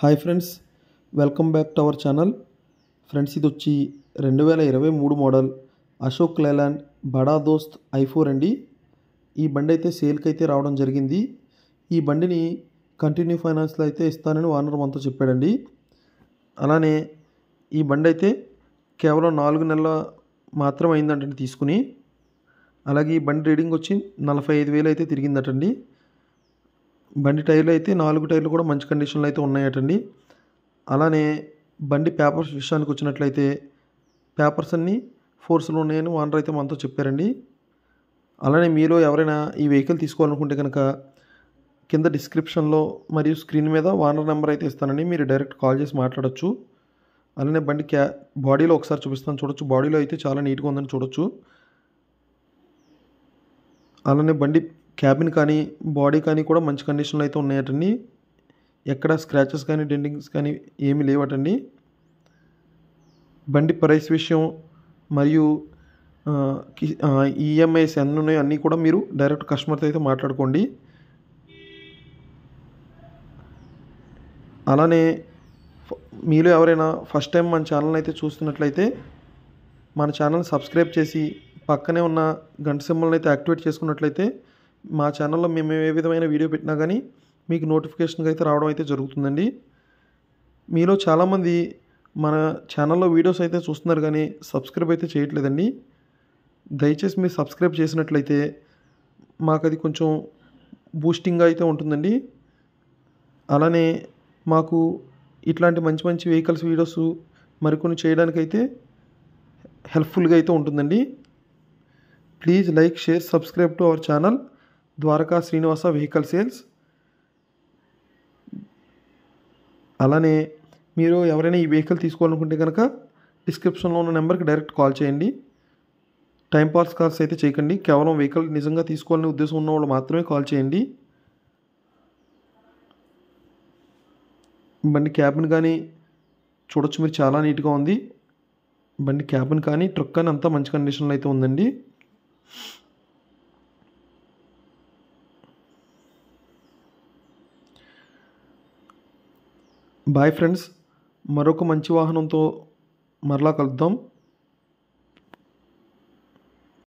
hi friends welcome back to our channel friends ఇది వచ్చి రెండు వేల ఇరవై మూడు మోడల్ అశోక్ లేలాండ్ బడా దోస్త్ ఐ ఫోర్ అండి ఈ బండి అయితే సేల్కి అయితే రావడం జరిగింది ఈ బండిని కంటిన్యూ ఫైనాన్స్లో అయితే ఇస్తానని ఓనర్ మనతో చెప్పాడండి అలానే ఈ బండి అయితే కేవలం నాలుగు నెలల మాత్రం అయిందంటండి తీసుకుని అలాగే ఈ బండి రీడింగ్ వచ్చి నలభై ఐదు వేలు అయితే తిరిగిందటండి బండి టైర్లు అయితే నాలుగు టైర్లు కూడా మంచి కండిషన్లో అయితే ఉన్నాయటండి అలానే బండి పేపర్స్ విషయానికి వచ్చినట్లయితే పేపర్స్ అన్నీ ఫోర్స్లో ఉన్నాయని ఓనర్ అయితే మనతో చెప్పారండి అలానే మీరు ఎవరైనా ఈ వెహికల్ తీసుకోవాలనుకుంటే కనుక కింద డిస్క్రిప్షన్లో మరియు స్క్రీన్ మీద ఓనర్ నెంబర్ అయితే ఇస్తానండి మీరు డైరెక్ట్ కాల్ చేసి మాట్లాడచ్చు అలానే బండి క్యా బాడీలో ఒకసారి చూపిస్తాను చూడొచ్చు బాడీలో అయితే చాలా నీట్గా ఉందని చూడొచ్చు అలానే బండి క్యాబిన్ కానీ బాడీ కానీ కూడా మంచి కండిషన్లో అయితే ఉన్నాయటండి ఎక్కడ స్క్రాచెస్ కానీ డెంటింగ్స్ కానీ ఏమీ లేవటండి బండి ప్రైస్ విషయం మరియు ఈఎంఐస్ ఎన్ని ఉన్నాయో అన్నీ కూడా మీరు డైరెక్ట్ కస్టమర్తో అయితే మాట్లాడుకోండి అలానే మీలో ఎవరైనా ఫస్ట్ టైం మన ఛానల్ అయితే చూస్తున్నట్లయితే మన ఛానల్ని సబ్స్క్రైబ్ చేసి పక్కనే ఉన్న గంట సింబల్ని అయితే యాక్టివేట్ చేసుకున్నట్లయితే మా ఛానల్లో మేము ఏ విధమైన వీడియో పెట్టినా కానీ మీకు నోటిఫికేషన్ అయితే రావడం అయితే జరుగుతుందండి మీలో చాలామంది మన ఛానల్లో వీడియోస్ అయితే చూస్తున్నారు కానీ సబ్స్క్రైబ్ అయితే చేయట్లేదండి దయచేసి మీరు సబ్స్క్రైబ్ చేసినట్లయితే మాకు అది కొంచెం బూస్టింగ్గా అయితే ఉంటుందండి అలానే మాకు ఇట్లాంటి మంచి మంచి వెహికల్స్ వీడియోస్ మరికొన్ని చేయడానికైతే హెల్ప్ఫుల్గా అయితే ఉంటుందండి please like share subscribe to our channel Dwaraka Srinivasa vehicle sales అలానే మీరు ఎవరైనా ఈ వెహికల్ తీసుకోవాలనుకుంటే కనుక డిస్క్రిప్షన్లో ఉన్న నెంబర్కి డైరెక్ట్ కాల్ చేయండి టైం పాస్ కాల్స్ అయితే చేయకండి కేవలం వెహికల్ నిజంగా తీసుకోవాలనే ఉద్దేశం ఉన్న వాళ్ళు మాత్రమే కాల్ చేయండి బండి క్యాబిన్ కానీ చూడొచ్చు మీరు చాలా నీట్గా ఉంది బండి క్యాబిన్ కానీ ట్రక్ కానీ అంతా మంచి కండిషన్లో అయితే ఉందండి బాయ్ ఫ్రెండ్స్ మరొక మంచి వాహనంతో మరలా కలుద్దాం